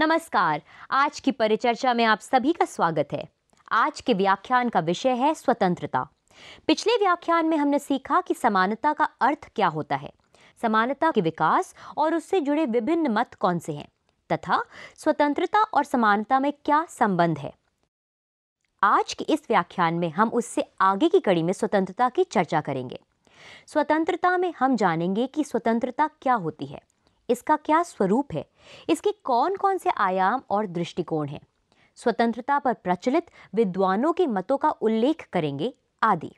नमस्कार आज की परिचर्चा में आप सभी का स्वागत है आज के व्याख्यान का विषय है स्वतंत्रता पिछले व्याख्यान में हमने सीखा कि समानता का अर्थ क्या होता है समानता के विकास और उससे जुड़े विभिन्न मत कौन से हैं तथा स्वतंत्रता और समानता में क्या संबंध है आज के इस व्याख्यान में हम उससे आगे की कड़ी में स्वतंत्रता की चर्चा करेंगे स्वतंत्रता में हम जानेंगे कि स्वतंत्रता क्या होती है इसका क्या स्वरूप है इसके कौन कौन से आयाम और दृष्टिकोण हैं स्वतंत्रता पर प्रचलित विद्वानों के मतों का उल्लेख करेंगे आदि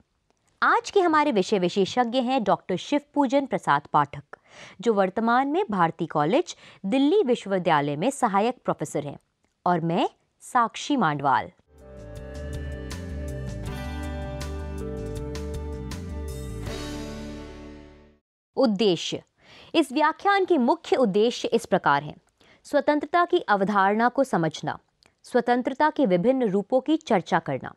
आज के हमारे विषय विशेषज्ञ हैं डॉक्टर शिव पूजन प्रसाद पाठक जो वर्तमान में भारती कॉलेज दिल्ली विश्वविद्यालय में सहायक प्रोफेसर हैं और मैं साक्षी मांडवाल उद्देश्य इस व्याख्यान के मुख्य उद्देश्य इस प्रकार हैं स्वतंत्रता की अवधारणा को समझना स्वतंत्रता के विभिन्न रूपों की चर्चा करना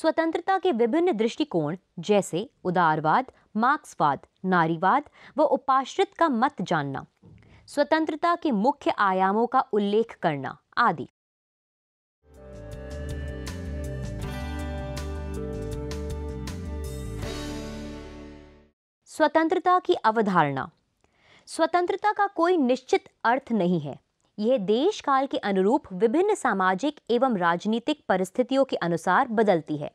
स्वतंत्रता के विभिन्न दृष्टिकोण जैसे उदारवाद मार्क्सवाद नारीवाद व उपाश्रित का मत जानना स्वतंत्रता के मुख्य आयामों का उल्लेख करना आदि स्वतंत्रता की अवधारणा स्वतंत्रता का कोई निश्चित अर्थ नहीं है यह देश काल के अनुरूप विभिन्न सामाजिक एवं राजनीतिक परिस्थितियों के अनुसार बदलती है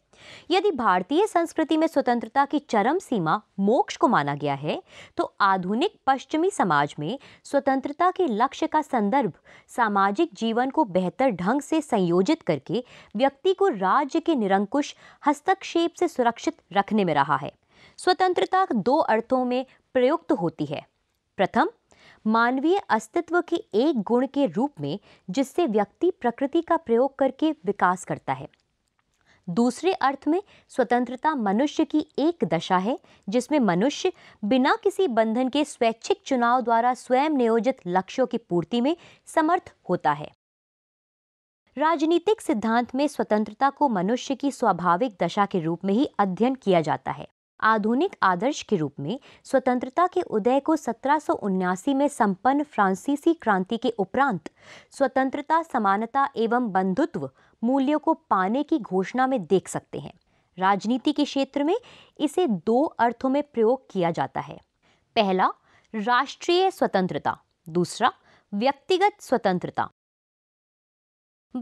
यदि भारतीय संस्कृति में स्वतंत्रता की चरम सीमा मोक्ष को माना गया है तो आधुनिक पश्चिमी समाज में स्वतंत्रता के लक्ष्य का संदर्भ सामाजिक जीवन को बेहतर ढंग से संयोजित करके व्यक्ति को राज्य के निरंकुश हस्तक्षेप से सुरक्षित रखने में रहा है स्वतंत्रता दो अर्थों में प्रयुक्त होती है प्रथम मानवीय अस्तित्व के एक गुण के रूप में जिससे व्यक्ति प्रकृति का प्रयोग करके विकास करता है दूसरे अर्थ में स्वतंत्रता मनुष्य की एक दशा है जिसमें मनुष्य बिना किसी बंधन के स्वैच्छिक चुनाव द्वारा स्वयं नियोजित लक्ष्यों की पूर्ति में समर्थ होता है राजनीतिक सिद्धांत में स्वतंत्रता को मनुष्य की स्वाभाविक दशा के रूप में ही अध्ययन किया जाता है आधुनिक आदर्श के रूप में स्वतंत्रता के उदय को सत्रह में संपन्न फ्रांसीसी क्रांति के उपरांत स्वतंत्रता समानता एवं बंधुत्व मूल्यों को पाने की घोषणा में देख सकते हैं राजनीति के क्षेत्र में इसे दो अर्थों में प्रयोग किया जाता है पहला राष्ट्रीय स्वतंत्रता दूसरा व्यक्तिगत स्वतंत्रता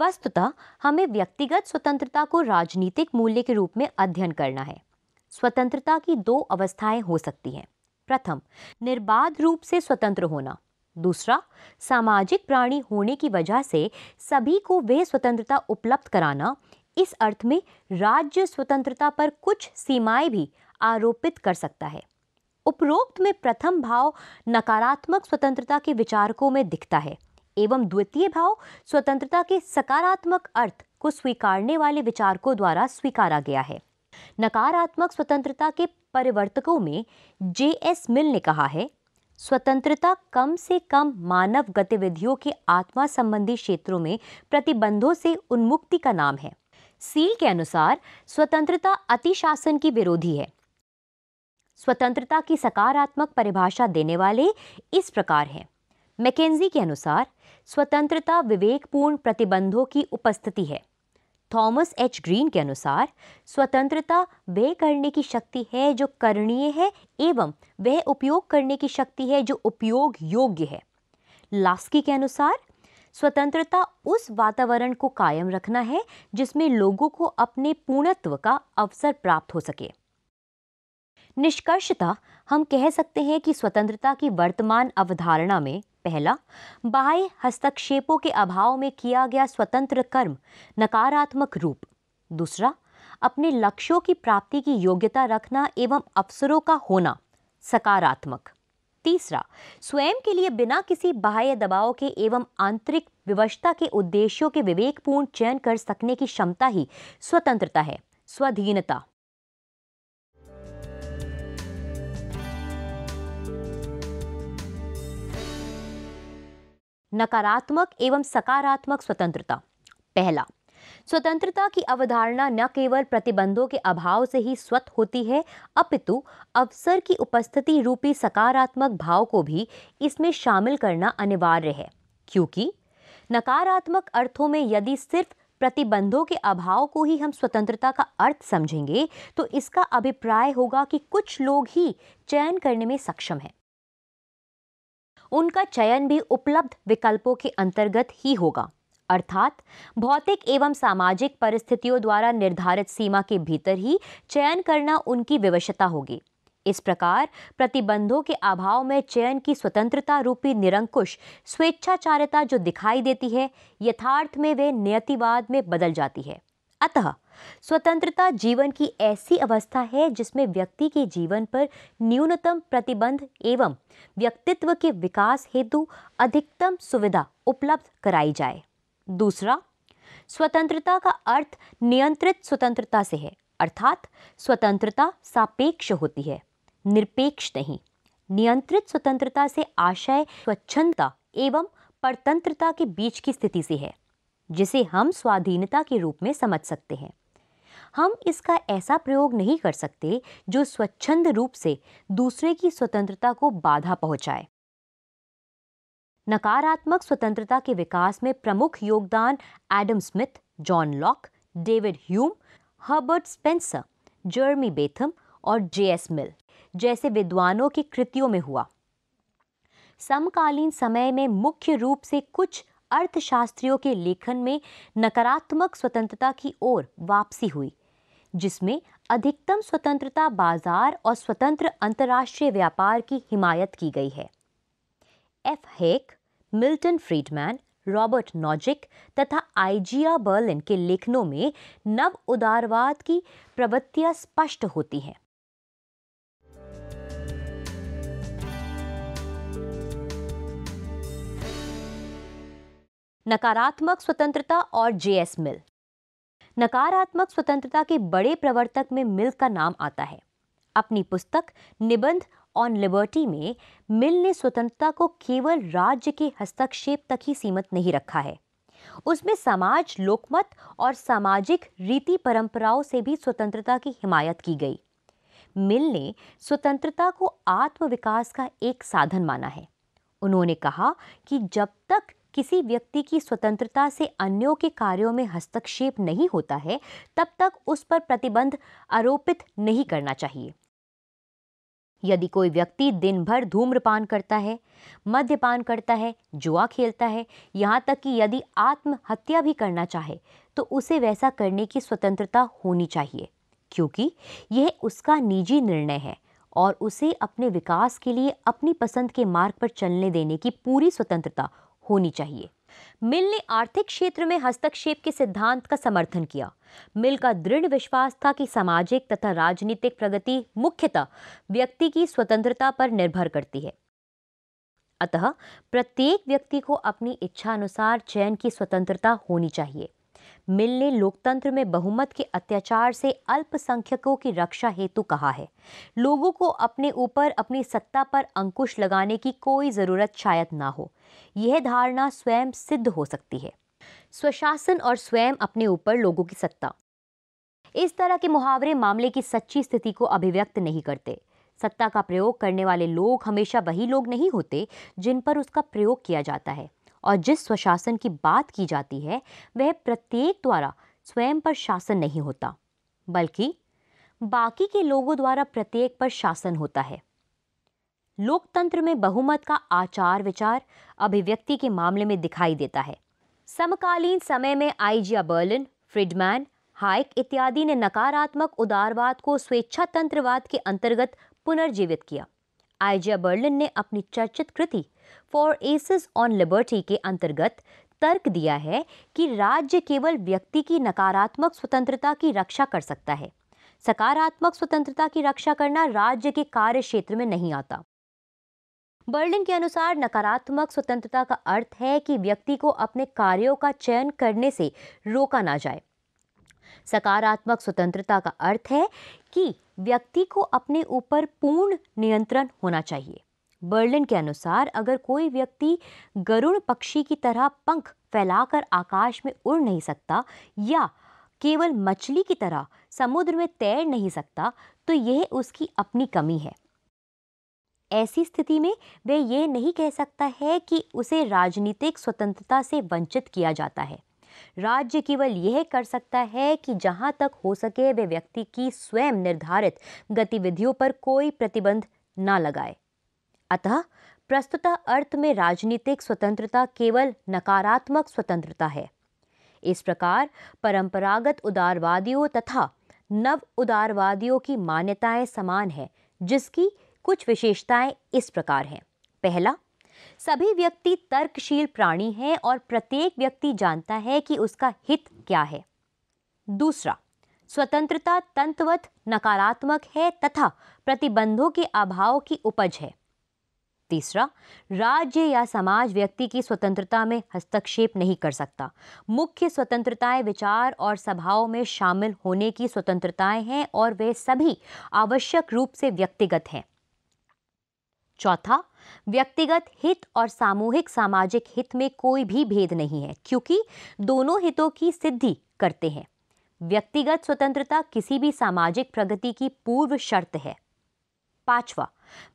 वस्तुतः हमें व्यक्तिगत स्वतंत्रता को राजनीतिक मूल्य के रूप में अध्ययन करना है स्वतंत्रता की दो अवस्थाएं हो सकती हैं प्रथम निर्बाध रूप से स्वतंत्र होना दूसरा सामाजिक प्राणी होने की वजह से सभी को वह स्वतंत्रता उपलब्ध कराना इस अर्थ में राज्य स्वतंत्रता पर कुछ सीमाएं भी आरोपित कर सकता है उपरोक्त में प्रथम भाव नकारात्मक स्वतंत्रता के विचारकों में दिखता है एवं द्वितीय भाव स्वतंत्रता के सकारात्मक अर्थ को स्वीकारने वाले विचारकों द्वारा स्वीकारा गया है नकारात्मक स्वतंत्रता के परिवर्तकों में जे एस मिल ने कहा है स्वतंत्रता कम से कम मानव गतिविधियों के आत्मा संबंधी क्षेत्रों में प्रतिबंधों से उन्मुक्ति का नाम है सील के अनुसार स्वतंत्रता अतिशासन की विरोधी है स्वतंत्रता की सकारात्मक परिभाषा देने वाले इस प्रकार हैं मैकेजी के अनुसार स्वतंत्रता विवेकपूर्ण प्रतिबंधों की उपस्थिति है थॉमस एच ग्रीन के अनुसार स्वतंत्रता वह करने की शक्ति है जो करणीय है एवं वह उपयोग करने की शक्ति है जो उपयोग योग्य है लास्की के अनुसार स्वतंत्रता उस वातावरण को कायम रखना है जिसमें लोगों को अपने पूर्णत्व का अवसर प्राप्त हो सके निष्कर्षता हम कह सकते हैं कि स्वतंत्रता की वर्तमान अवधारणा में पहला बाह्य हस्तक्षेपों के अभाव में किया गया स्वतंत्र कर्म नकारात्मक रूप दूसरा अपने लक्ष्यों की प्राप्ति की योग्यता रखना एवं अवसरों का होना सकारात्मक तीसरा स्वयं के लिए बिना किसी बाह्य दबाव के एवं आंतरिक विवशता के उद्देश्यों के विवेकपूर्ण चयन कर सकने की क्षमता ही स्वतंत्रता है स्वाधीनता नकारात्मक एवं सकारात्मक स्वतंत्रता पहला स्वतंत्रता की अवधारणा न केवल प्रतिबंधों के अभाव से ही स्वत होती है अपितु अवसर की उपस्थिति रूपी सकारात्मक भाव को भी इसमें शामिल करना अनिवार्य है क्योंकि नकारात्मक अर्थों में यदि सिर्फ प्रतिबंधों के अभाव को ही हम स्वतंत्रता का अर्थ समझेंगे तो इसका अभिप्राय होगा कि कुछ लोग ही चयन करने में सक्षम हैं उनका चयन भी उपलब्ध विकल्पों के अंतर्गत ही होगा अर्थात भौतिक एवं सामाजिक परिस्थितियों द्वारा निर्धारित सीमा के भीतर ही चयन करना उनकी विवशता होगी इस प्रकार प्रतिबंधों के अभाव में चयन की स्वतंत्रता रूपी निरंकुश स्वेच्छाचारिता जो दिखाई देती है यथार्थ में वे नियतिवाद में बदल जाती है अतः स्वतंत्रता जीवन की ऐसी अवस्था है जिसमें व्यक्ति के जीवन पर न्यूनतम प्रतिबंध एवं व्यक्तित्व के विकास हेतु अधिकतम सुविधा उपलब्ध कराई जाए दूसरा स्वतंत्रता का अर्थ नियंत्रित स्वतंत्रता से है अर्थात स्वतंत्रता सापेक्ष होती है निरपेक्ष नहीं नियंत्रित स्वतंत्रता से आशय स्वच्छता एवं परतंत्रता के बीच की स्थिति से है जिसे हम स्वाधीनता के रूप में समझ सकते हैं हम इसका ऐसा प्रयोग नहीं कर सकते जो स्वच्छंद रूप से दूसरे की स्वतंत्रता को बाधा पहुंचाए नकारात्मक स्वतंत्रता के विकास में प्रमुख योगदान Adam Smith John Locke David Hume Herbert Spencer Jeremy Bentham और जे एस मिल जैसे विद्वानों की कृतियों में हुआ समकालीन समय में मुख्य रूप से कुछ अर्थशास्त्रियों के लेखन में नकारात्मक स्वतंत्रता की ओर वापसी हुई जिसमें अधिकतम स्वतंत्रता बाजार और स्वतंत्र अंतर्राष्ट्रीय व्यापार की हिमायत की गई है F Hayek Milton Friedman Robert Nozick तथा आइजिया बर्लिन के लेखनों में नव उदारवाद की प्रवृत्तियां स्पष्ट होती हैं नकारात्मक स्वतंत्रता और जेएस मिल नकारात्मक स्वतंत्रता के बड़े प्रवर्तक में मिल का नाम आता है अपनी पुस्तक निबंध ऑन लिबर्टी में मिल ने स्वतंत्रता को केवल राज्य के हस्तक्षेप तक ही सीमित नहीं रखा है उसमें समाज लोकमत और सामाजिक रीति परंपराओं से भी स्वतंत्रता की हिमायत की गई मिल ने स्वतंत्रता को आत्मविकास का एक साधन माना है उन्होंने कहा कि जब तक किसी व्यक्ति की स्वतंत्रता से अन्यों के कार्यों में हस्तक्षेप नहीं होता है तब तक उस पर प्रतिबंध आरोपित नहीं करना चाहिए यदि कोई व्यक्ति दिन भर धूम्रपान करता है मद्यपान करता है जुआ खेलता है यहाँ तक कि यदि आत्महत्या भी करना चाहे तो उसे वैसा करने की स्वतंत्रता होनी चाहिए क्योंकि यह उसका निजी निर्णय है और उसे अपने विकास के लिए अपनी पसंद के मार्ग पर चलने देने की पूरी स्वतंत्रता होनी चाहिए मिल ने आर्थिक क्षेत्र में हस्तक्षेप के सिद्धांत का समर्थन किया मिल का दृढ़ विश्वास था कि सामाजिक तथा राजनीतिक प्रगति मुख्यतः व्यक्ति की स्वतंत्रता पर निर्भर करती है अतः प्रत्येक व्यक्ति को अपनी इच्छा अनुसार चयन की स्वतंत्रता होनी चाहिए मिल ने लोकतंत्र में बहुमत के अत्याचार से अल्पसंख्यकों की रक्षा हेतु कहा है लोगों को अपने ऊपर अपनी सत्ता पर अंकुश लगाने की कोई ज़रूरत शायद ना हो यह धारणा स्वयं सिद्ध हो सकती है स्वशासन और स्वयं अपने ऊपर लोगों की सत्ता इस तरह के मुहावरे मामले की सच्ची स्थिति को अभिव्यक्त नहीं करते सत्ता का प्रयोग करने वाले लोग हमेशा वही लोग नहीं होते जिन पर उसका प्रयोग किया जाता है और जिस स्वशासन की बात की जाती है वह प्रत्येक द्वारा स्वयं पर शासन नहीं होता बल्कि बाकी के लोगों द्वारा प्रत्येक पर शासन होता है लोकतंत्र में बहुमत का आचार विचार अभिव्यक्ति के मामले में दिखाई देता है समकालीन समय में आईजिया बर्लिन फ्रिडमैन हाइक इत्यादि ने नकारात्मक उदारवाद को स्वेच्छा तंत्रवाद के अंतर्गत पुनर्जीवित किया आईजिया बर्लिन ने अपनी चर्चित कृति फॉर एसेस ऑन लिबर्टी के अंतर्गत तर्क दिया है कि राज्य केवल व्यक्ति की नकारात्मक स्वतंत्रता की रक्षा कर सकता है सकारात्मक स्वतंत्रता की रक्षा करना राज्य के कार्य क्षेत्र में नहीं आता बर्लिन के अनुसार नकारात्मक स्वतंत्रता का अर्थ है कि व्यक्ति को अपने कार्यों का चयन करने से रोका ना जाए सकारात्मक स्वतंत्रता का अर्थ है कि व्यक्ति को अपने ऊपर पूर्ण नियंत्रण होना चाहिए बर्लिन के अनुसार अगर कोई व्यक्ति गरुड़ पक्षी की तरह पंख फैलाकर आकाश में उड़ नहीं सकता या केवल मछली की तरह समुद्र में तैर नहीं सकता तो यह उसकी अपनी कमी है ऐसी स्थिति में वे यह नहीं कह सकता है कि उसे राजनीतिक स्वतंत्रता से वंचित किया जाता है राज्य केवल यह कर सकता है कि जहां तक हो सके वे व्यक्ति की स्वयं निर्धारित गतिविधियों पर कोई प्रतिबंध ना लगाए अतः प्रस्तुत अर्थ में राजनीतिक स्वतंत्रता केवल नकारात्मक स्वतंत्रता है इस प्रकार परंपरागत उदारवादियों तथा नव उदारवादियों की मान्यताएं समान हैं जिसकी कुछ विशेषताएं इस प्रकार हैं पहला सभी व्यक्ति तर्कशील प्राणी हैं और प्रत्येक व्यक्ति जानता है कि उसका हित क्या है दूसरा स्वतंत्रता तंत्रवत नकारात्मक है तथा प्रतिबंधों के अभाव की उपज है तीसरा राज्य या समाज व्यक्ति की स्वतंत्रता में हस्तक्षेप नहीं कर सकता मुख्य स्वतंत्रताएं विचार और सभाओं में शामिल होने की स्वतंत्रताएं हैं और वे सभी आवश्यक रूप से व्यक्तिगत हैं चौथा व्यक्तिगत हित और सामूहिक सामाजिक हित में कोई भी भेद नहीं है क्योंकि दोनों हितों की सिद्धि करते हैं व्यक्तिगत स्वतंत्रता किसी भी सामाजिक प्रगति की पूर्व शर्त है पांचवा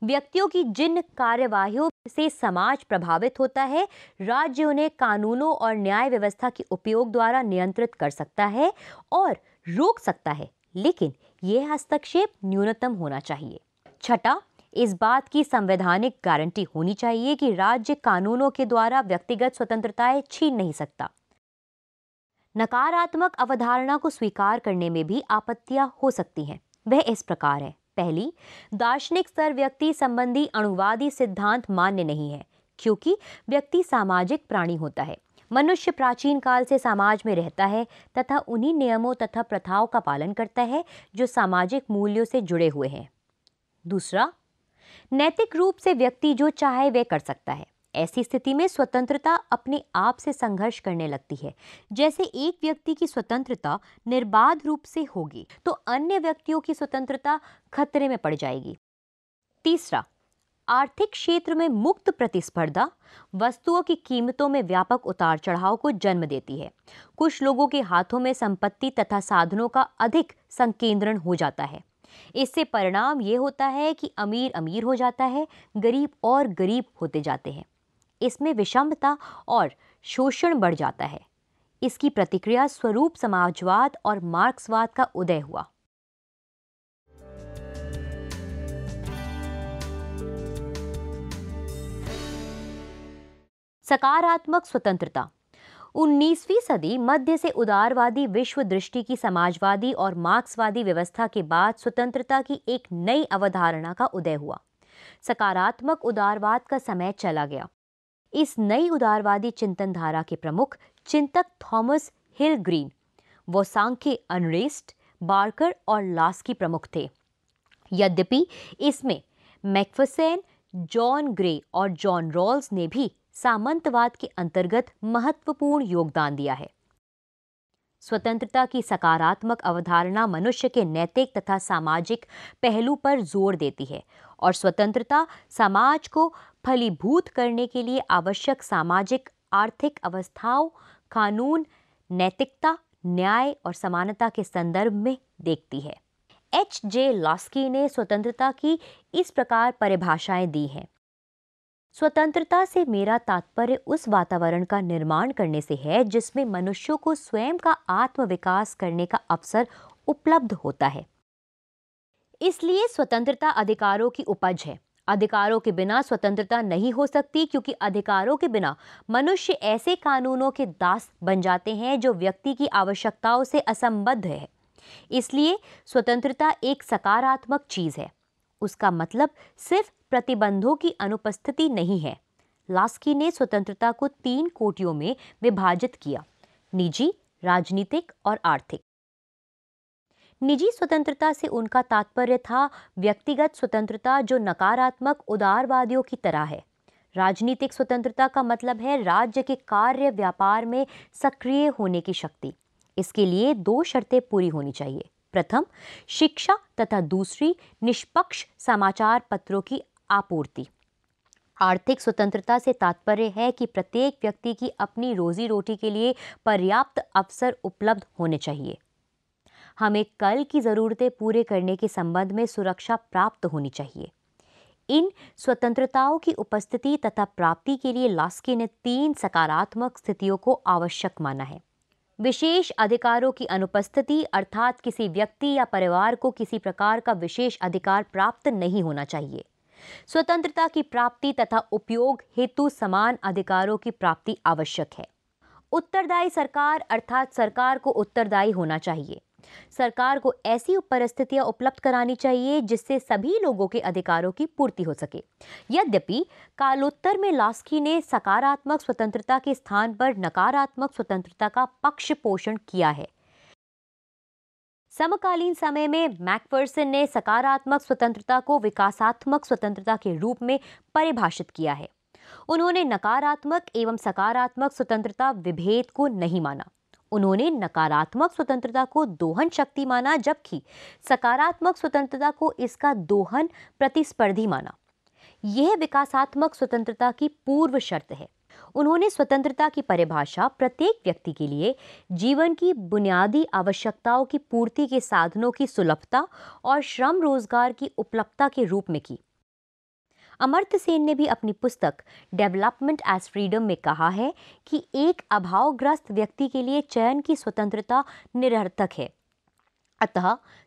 व्यक्तियों की जिन कार्यवाहियों से समाज प्रभावित होता है राज्य उन्हें कानूनों और न्याय व्यवस्था के उपयोग द्वारा नियंत्रित कर सकता है और रोक सकता है लेकिन यह हस्तक्षेप न्यूनतम होना चाहिए छठा इस बात की संवैधानिक गारंटी होनी चाहिए कि राज्य कानूनों के द्वारा व्यक्तिगत स्वतंत्रताएं छीन नहीं सकता नकारात्मक अवधारणा को स्वीकार करने में भी आपत्तियां हो सकती हैं वह इस प्रकार है पहली दार्शनिक स्तर व्यक्ति संबंधी अणुवादी सिद्धांत मान्य नहीं है क्योंकि व्यक्ति सामाजिक प्राणी होता है मनुष्य प्राचीन काल से समाज में रहता है तथा उन्हीं नियमों तथा प्रथाओं का पालन करता है जो सामाजिक मूल्यों से जुड़े हुए हैं दूसरा नैतिक रूप से व्यक्ति जो चाहे वह कर सकता है ऐसी स्थिति में स्वतंत्रता अपने आप से संघर्ष करने लगती है जैसे एक व्यक्ति की स्वतंत्रता निर्बाध रूप से होगी तो अन्य व्यक्तियों की स्वतंत्रता खतरे में पड़ जाएगी तीसरा आर्थिक क्षेत्र में मुक्त प्रतिस्पर्धा वस्तुओं की कीमतों में व्यापक उतार चढ़ाव को जन्म देती है कुछ लोगों के हाथों में संपत्ति तथा साधनों का अधिक संकेंद्रण हो जाता है इससे परिणाम ये होता है कि अमीर अमीर हो जाता है गरीब और गरीब होते जाते हैं इसमें विषमता और शोषण बढ़ जाता है इसकी प्रतिक्रिया स्वरूप समाजवाद और मार्क्सवाद का उदय हुआ सकारात्मक स्वतंत्रता 19वीं सदी मध्य से उदारवादी विश्व दृष्टि की समाजवादी और मार्क्सवादी व्यवस्था के बाद स्वतंत्रता की एक नई अवधारणा का उदय हुआ सकारात्मक उदारवाद का समय चला गया इस नई उदारवादी चिंतन धारा के प्रमुख चिंतक थॉमस हिल ग्रीन वो सांख्य अनरेस्ट बार्कर और लास की प्रमुख थे यद्यपि इसमें मैकफसेन जॉन ग्रे और जॉन रॉल्स ने भी सामंतवाद के अंतर्गत महत्वपूर्ण योगदान दिया है स्वतंत्रता की सकारात्मक अवधारणा मनुष्य के नैतिक तथा सामाजिक पहलू पर जोर देती है और स्वतंत्रता समाज को फलीभूत करने के लिए आवश्यक सामाजिक आर्थिक अवस्थाओं कानून नैतिकता न्याय और समानता के संदर्भ में देखती है एच जे लॉस्की ने स्वतंत्रता की इस प्रकार परिभाषाएं दी हैं स्वतंत्रता से मेरा तात्पर्य उस वातावरण का निर्माण करने से है जिसमें मनुष्यों को स्वयं का आत्मविकास करने का अवसर उपलब्ध होता है इसलिए स्वतंत्रता अधिकारों की उपज है अधिकारों के बिना स्वतंत्रता नहीं हो सकती क्योंकि अधिकारों के बिना मनुष्य ऐसे कानूनों के दास बन जाते हैं जो व्यक्ति की आवश्यकताओं से असंबद्ध है इसलिए स्वतंत्रता एक सकारात्मक चीज़ है उसका मतलब सिर्फ प्रतिबंधों की अनुपस्थिति नहीं है लास्की ने स्वतंत्रता को तीन कोटियों में विभाजित किया निजी राजनीतिक और आर्थिक निजी स्वतंत्रता से उनका तात्पर्य था व्यक्तिगत स्वतंत्रता जो नकारात्मक उदारवादियों की तरह है राजनीतिक स्वतंत्रता का मतलब है राज्य के कार्य व्यापार में सक्रिय होने की शक्ति इसके लिए दो शर्तें पूरी होनी चाहिए प्रथम शिक्षा तथा दूसरी निष्पक्ष समाचार पत्रों की आपूर्ति आर्थिक स्वतंत्रता से तात्पर्य है कि प्रत्येक व्यक्ति की अपनी रोजी रोटी के लिए पर्याप्त अवसर उपलब्ध होने चाहिए हमें कल की ज़रूरतें पूरे करने के संबंध में सुरक्षा प्राप्त होनी चाहिए इन स्वतंत्रताओं की उपस्थिति तथा प्राप्ति के लिए लास्की ने तीन सकारात्मक स्थितियों को आवश्यक माना है विशेष अधिकारों की अनुपस्थिति अर्थात किसी व्यक्ति या परिवार को किसी प्रकार का विशेष अधिकार प्राप्त नहीं होना चाहिए स्वतंत्रता की प्राप्ति तथा उपयोग हेतु समान अधिकारों की प्राप्ति आवश्यक है उत्तरदायी सरकार अर्थात सरकार को उत्तरदायी होना चाहिए सरकार को ऐसी परिस्थितियां उपलब्ध करानी चाहिए जिससे सभी लोगों के अधिकारों की पूर्ति हो सके यद्यपि कालोत्तर में लास्की ने सकारात्मक स्वतंत्रता के स्थान पर नकारात्मक स्वतंत्रता का पक्ष पोषण किया है समकालीन समय में मैकफर्सन ने सकारात्मक स्वतंत्रता को विकासात्मक स्वतंत्रता के रूप में परिभाषित किया है उन्होंने नकारात्मक एवं सकारात्मक स्वतंत्रता विभेद को नहीं माना उन्होंने नकारात्मक स्वतंत्रता को दोहन शक्ति माना जबकि सकारात्मक स्वतंत्रता को इसका दोहन प्रतिस्पर्धी माना यह विकासात्मक स्वतंत्रता की पूर्व शर्त है उन्होंने स्वतंत्रता की परिभाषा प्रत्येक व्यक्ति के लिए जीवन की बुनियादी आवश्यकताओं की पूर्ति के साधनों की सुलभता और श्रम रोजगार की उपलब्धता के रूप में की अमर्त्य सेन ने भी अपनी पुस्तक डेवलपमेंट एज फ्रीडम में कहा है कि एक अभावग्रस्त व्यक्ति के लिए चयन की स्वतंत्रता निरर्थक है अतः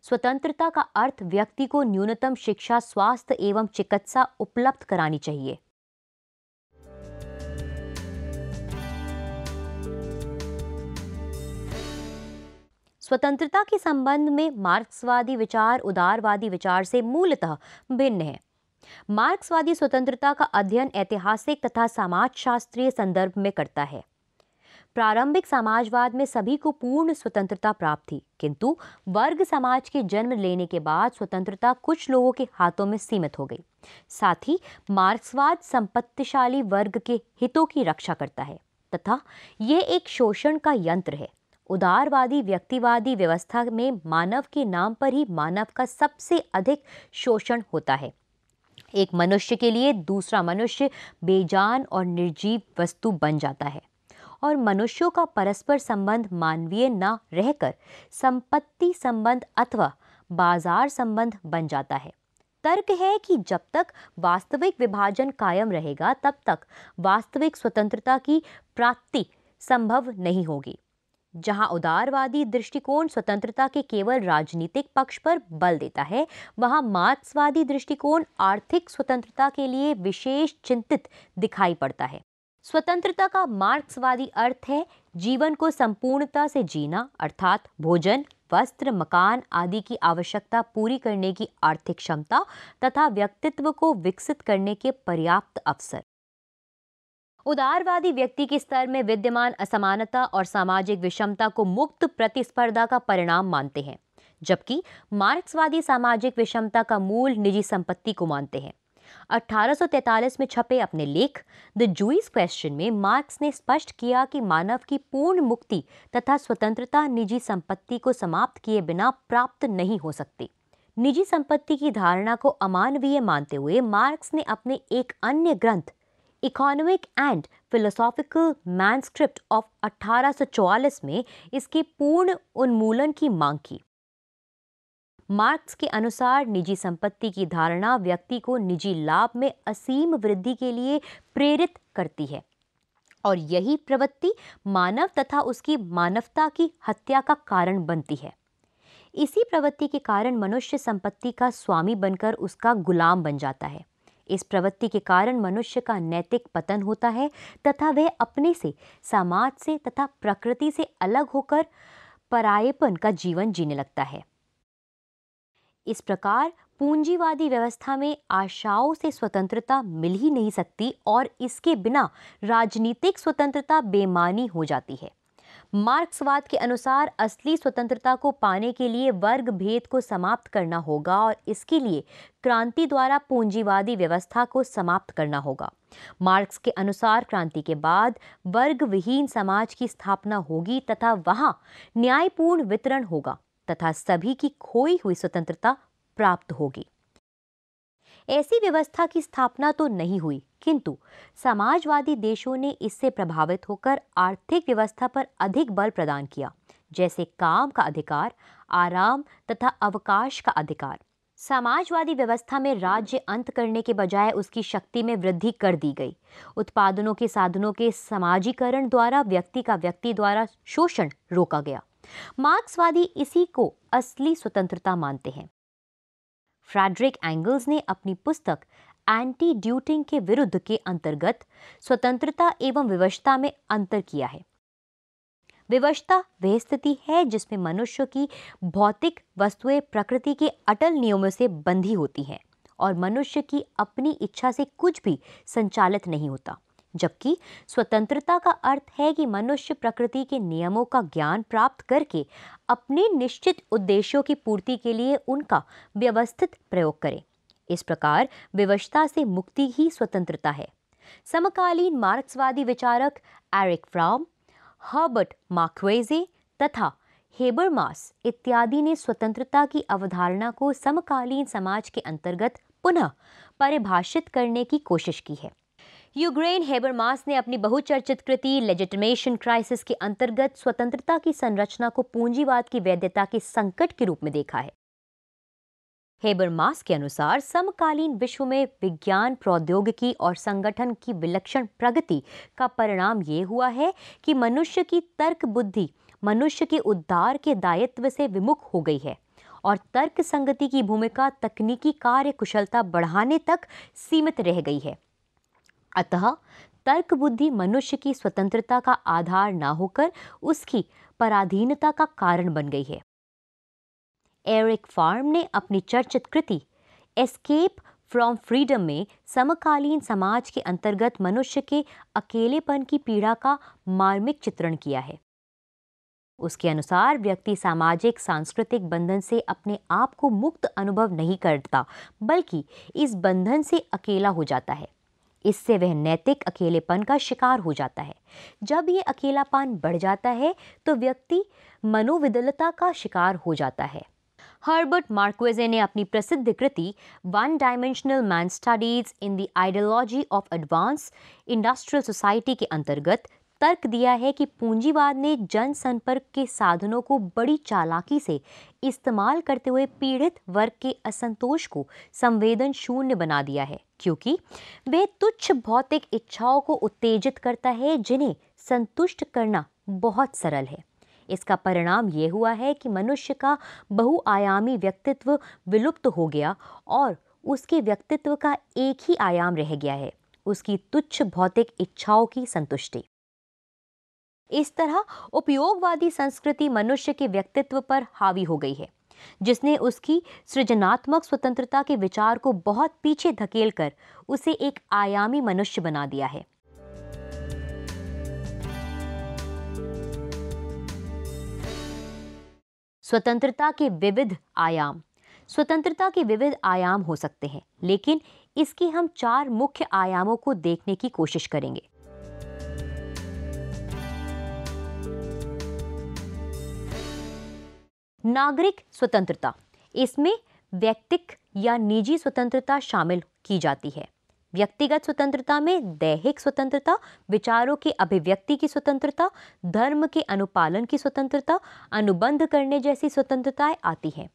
स्वतंत्रता का अर्थ व्यक्ति को न्यूनतम शिक्षा स्वास्थ्य एवं चिकित्सा उपलब्ध करानी चाहिए स्वतंत्रता के संबंध में मार्क्सवादी विचार उदारवादी विचार से मूलतः भिन्न है मार्क्सवादी स्वतंत्रता का अध्ययन ऐतिहासिक तथा समाजशास्त्रीय संदर्भ में करता है प्रारंभिक समाजवाद में सभी को पूर्ण स्वतंत्रता प्राप्त थी किंतु वर्ग समाज के जन्म लेने के बाद स्वतंत्रता कुछ लोगों के हाथों में सीमित हो गई साथ ही मार्क्सवाद संपत्तिशाली वर्ग के हितों की रक्षा करता है तथा ये एक शोषण का यंत्र है उदारवादी व्यक्तिवादी व्यवस्था में मानव के नाम पर ही मानव का सबसे अधिक शोषण होता है एक मनुष्य के लिए दूसरा मनुष्य बेजान और निर्जीव वस्तु बन जाता है और मनुष्यों का परस्पर संबंध मानवीय न रहकर संपत्ति संबंध अथवा बाजार संबंध बन जाता है तर्क है कि जब तक वास्तविक विभाजन कायम रहेगा तब तक वास्तविक स्वतंत्रता की प्राप्ति संभव नहीं होगी जहां उदारवादी दृष्टिकोण स्वतंत्रता के केवल राजनीतिक पक्ष पर बल देता है वहां मार्क्सवादी दृष्टिकोण आर्थिक स्वतंत्रता के लिए विशेष चिंतित दिखाई पड़ता है स्वतंत्रता का मार्क्सवादी अर्थ है जीवन को संपूर्णता से जीना अर्थात भोजन वस्त्र मकान आदि की आवश्यकता पूरी करने की आर्थिक क्षमता तथा व्यक्तित्व को विकसित करने के पर्याप्त अवसर उदारवादी व्यक्ति के स्तर में विद्यमान असमानता और सामाजिक विषमता को मुक्त प्रतिस्पर्धा का परिणाम मानते हैं जबकि मार्क्सवादी सामाजिक विषमता का मूल निजी संपत्ति को मानते हैं 1843 में छपे अपने लेख द जूस क्वेश्चन में मार्क्स ने स्पष्ट किया कि मानव की पूर्ण मुक्ति तथा स्वतंत्रता निजी संपत्ति को समाप्त किए बिना प्राप्त नहीं हो सकती निजी संपत्ति की धारणा को अमानवीय मानते हुए मार्क्स ने अपने एक अन्य ग्रंथ economic and philosophical manuscript of 1844 में इसके पूर्ण उन्मूलन की मांग की मार्क्स के अनुसार निजी संपत्ति की धारणा व्यक्ति को निजी लाभ में असीम वृद्धि के लिए प्रेरित करती है और यही प्रवृत्ति मानव तथा उसकी मानवता की हत्या का कारण बनती है इसी प्रवृत्ति के कारण मनुष्य संपत्ति का स्वामी बनकर उसका गुलाम बन जाता है इस प्रवृत्ति के कारण मनुष्य का नैतिक पतन होता है तथा वह अपने से समाज से तथा प्रकृति से अलग होकर परायपन का जीवन जीने लगता है इस प्रकार पूंजीवादी व्यवस्था में आशाओं से स्वतंत्रता मिल ही नहीं सकती और इसके बिना राजनीतिक स्वतंत्रता बेमानी हो जाती है मार्क्सवाद के अनुसार असली स्वतंत्रता को पाने के लिए वर्ग भेद को समाप्त करना होगा और इसके लिए क्रांति द्वारा पूंजीवादी व्यवस्था को समाप्त करना होगा मार्क्स के अनुसार क्रांति के बाद वर्ग विहीन समाज की स्थापना होगी तथा वहाँ न्यायपूर्ण वितरण होगा तथा सभी की खोई हुई स्वतंत्रता प्राप्त होगी ऐसी व्यवस्था की स्थापना तो नहीं हुई किंतु समाजवादी देशों ने इससे प्रभावित होकर आर्थिक व्यवस्था पर अधिक बल प्रदान किया जैसे काम का अधिकार आराम तथा अवकाश का अधिकार समाजवादी व्यवस्था में राज्य अंत करने के बजाय उसकी शक्ति में वृद्धि कर दी गई उत्पादनों के साधनों के समाजीकरण द्वारा व्यक्ति का व्यक्ति द्वारा शोषण रोका गया मार्क्सवादी इसी को असली स्वतंत्रता मानते हैं फ्रेडरिक एंगल्स ने अपनी पुस्तक एंटी ड्यूटिंग के विरुद्ध के अंतर्गत स्वतंत्रता एवं विवशता में अंतर किया है विवशता वह स्थिति है जिसमें मनुष्य की भौतिक वस्तुएं प्रकृति के अटल नियमों से बंधी होती हैं और मनुष्य की अपनी इच्छा से कुछ भी संचालित नहीं होता जबकि स्वतंत्रता का अर्थ है कि मनुष्य प्रकृति के नियमों का ज्ञान प्राप्त करके अपने निश्चित उद्देश्यों की पूर्ति के लिए उनका व्यवस्थित प्रयोग करे इस प्रकार विवशता से मुक्ति ही स्वतंत्रता है समकालीन मार्क्सवादी विचारक एरिक फ्राम हर्बर्ट माक्वेजे तथा हेबरमास इत्यादि ने स्वतंत्रता की अवधारणा को समकालीन समाज के अंतर्गत पुनः परिभाषित करने की कोशिश की है यूक्रेन हेबरमास ने अपनी बहुचर्चित कृति लेजिटिमेशन क्राइसिस के अंतर्गत स्वतंत्रता की संरचना को पूंजीवाद की वैधता के संकट के रूप में देखा है हेबरमास के अनुसार समकालीन विश्व में विज्ञान प्रौद्योगिकी और संगठन की विलक्षण प्रगति का परिणाम ये हुआ है कि मनुष्य की तर्क बुद्धि मनुष्य के उद्धार के दायित्व से विमुख हो गई है और तर्क संगति की भूमिका तकनीकी कार्य कुशलता बढ़ाने तक सीमित रह गई है अतः तर्क बुद्धि मनुष्य की स्वतंत्रता का आधार न होकर उसकी पराधीनता का कारण बन गई है एरिक फार्म ने अपनी चर्चित कृति एस्केप फ्रॉम फ्रीडम में समकालीन समाज के अंतर्गत मनुष्य के अकेलेपन की पीड़ा का मार्मिक चित्रण किया है उसके अनुसार व्यक्ति सामाजिक सांस्कृतिक बंधन से अपने आप को मुक्त अनुभव नहीं करता बल्कि इस बंधन से अकेला हो जाता है इससे वह नैतिक अकेलेपन का शिकार हो जाता है जब ये अकेलापन बढ़ जाता है तो व्यक्ति मनोविदलता का शिकार हो जाता है हर्बर्ट मार्क्वेजे ने अपनी प्रसिद्ध कृति one dimensional man studies in the ideology of advance industrial society के अंतर्गत तर्क दिया है कि पूंजीवाद ने जनसंपर्क के साधनों को बड़ी चालाकी से इस्तेमाल करते हुए पीड़ित वर्ग के असंतोष को संवेदन शून्य बना दिया है क्योंकि वे तुच्छ भौतिक इच्छाओं को उत्तेजित करता है जिन्हें संतुष्ट करना बहुत सरल है इसका परिणाम यह हुआ है कि मनुष्य का बहुआयामी व्यक्तित्व विलुप्त हो गया और उसके व्यक्तित्व का एक ही आयाम रह गया है उसकी तुच्छ भौतिक इच्छाओं की संतुष्टि इस तरह उपयोगवादी संस्कृति मनुष्य के व्यक्तित्व पर हावी हो गई है जिसने उसकी सृजनात्मक स्वतंत्रता के विचार को बहुत पीछे धकेल कर उसे एक आयामी मनुष्य बना दिया है स्वतंत्रता के विविध आयाम स्वतंत्रता के विविध आयाम हो सकते हैं लेकिन इसकी हम चार मुख्य आयामों को देखने की कोशिश करेंगे नागरिक स्वतंत्रता इसमें व्यक्तिक या निजी स्वतंत्रता शामिल की जाती है व्यक्तिगत स्वतंत्रता में दैहिक स्वतंत्रता विचारों के अभिव्यक्ति की स्वतंत्रता धर्म के अनुपालन की स्वतंत्रता अनुबंध करने जैसी स्वतंत्रताएं आती हैं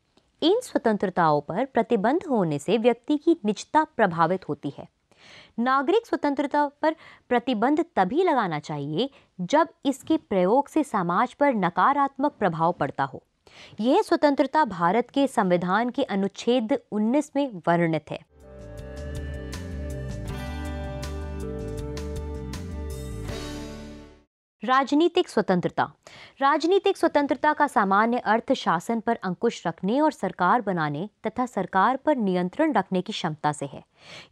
इन स्वतंत्रताओं पर प्रतिबंध होने से व्यक्ति की निजता प्रभावित होती है नागरिक स्वतंत्रता पर प्रतिबंध तभी लगाना चाहिए जब इसके प्रयोग से समाज पर नकारात्मक प्रभाव पड़ता हो यह स्वतंत्रता भारत के संविधान के अनुच्छेद 19 में वर्णित है राजनीतिक स्वतंत्रता राजनीतिक स्वतंत्रता का सामान्य अर्थ शासन पर अंकुश रखने और सरकार बनाने तथा सरकार पर नियंत्रण रखने की क्षमता से है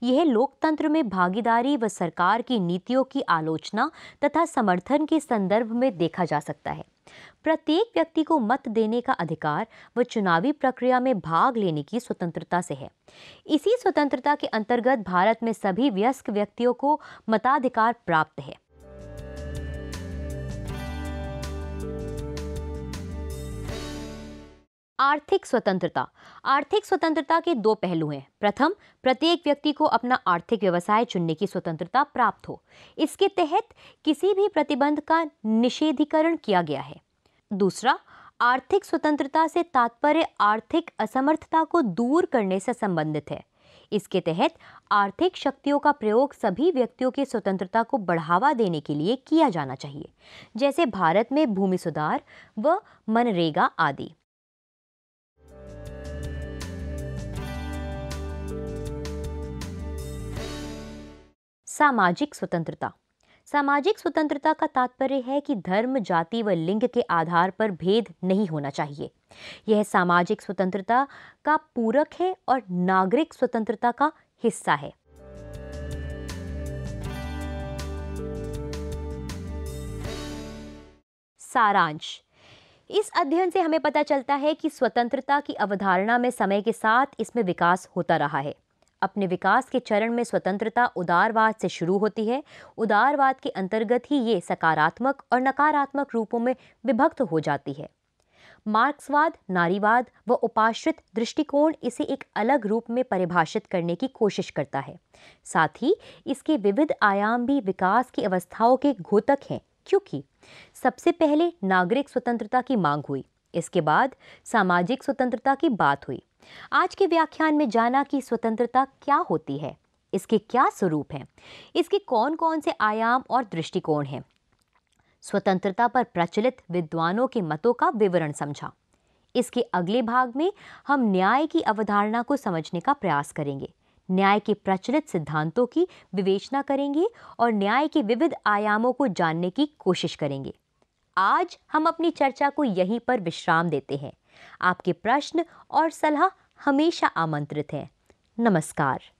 यह लोकतंत्र में भागीदारी व सरकार की नीतियों की आलोचना तथा समर्थन के संदर्भ में देखा जा सकता है प्रत्येक व्यक्ति को मत देने का अधिकार व चुनावी प्रक्रिया में भाग लेने की स्वतंत्रता से है इसी स्वतंत्रता के अंतर्गत भारत में सभी व्यस्क व्यक्तियों को मताधिकार प्राप्त है आर्थिक स्वतंत्रता आर्थिक स्वतंत्रता के दो पहलू हैं प्रथम प्रत्येक व्यक्ति को अपना आर्थिक व्यवसाय चुनने की स्वतंत्रता प्राप्त हो इसके तहत किसी भी प्रतिबंध का निषेधीकरण किया गया है दूसरा आर्थिक स्वतंत्रता से तात्पर्य आर्थिक असमर्थता को दूर करने से संबंधित है इसके तहत आर्थिक शक्तियों का प्रयोग सभी व्यक्तियों की स्वतंत्रता को बढ़ावा देने के लिए किया जाना चाहिए जैसे भारत में भूमि सुधार व मनरेगा आदि सामाजिक स्वतंत्रता सामाजिक स्वतंत्रता का तात्पर्य है कि धर्म जाति व लिंग के आधार पर भेद नहीं होना चाहिए यह सामाजिक स्वतंत्रता का पूरक है और नागरिक स्वतंत्रता का हिस्सा है सारांश इस अध्ययन से हमें पता चलता है कि स्वतंत्रता की अवधारणा में समय के साथ इसमें विकास होता रहा है अपने विकास के चरण में स्वतंत्रता उदारवाद से शुरू होती है उदारवाद के अंतर्गत ही ये सकारात्मक और नकारात्मक रूपों में विभक्त हो जाती है मार्क्सवाद नारीवाद व उपाश्रित दृष्टिकोण इसे एक अलग रूप में परिभाषित करने की कोशिश करता है साथ ही इसके विविध आयाम भी विकास की अवस्थाओं के घोतक हैं क्योंकि सबसे पहले नागरिक स्वतंत्रता की मांग हुई इसके बाद सामाजिक स्वतंत्रता की बात हुई आज के व्याख्यान में जाना कि स्वतंत्रता क्या होती है इसके क्या स्वरूप हैं इसके कौन कौन से आयाम और दृष्टिकोण हैं स्वतंत्रता पर प्रचलित विद्वानों के मतों का विवरण समझा इसके अगले भाग में हम न्याय की अवधारणा को समझने का प्रयास करेंगे न्याय के प्रचलित सिद्धांतों की विवेचना करेंगे और न्याय के विविध आयामों को जानने की कोशिश करेंगे आज हम अपनी चर्चा को यहीं पर विश्राम देते हैं आपके प्रश्न और सलाह हमेशा आमंत्रित हैं नमस्कार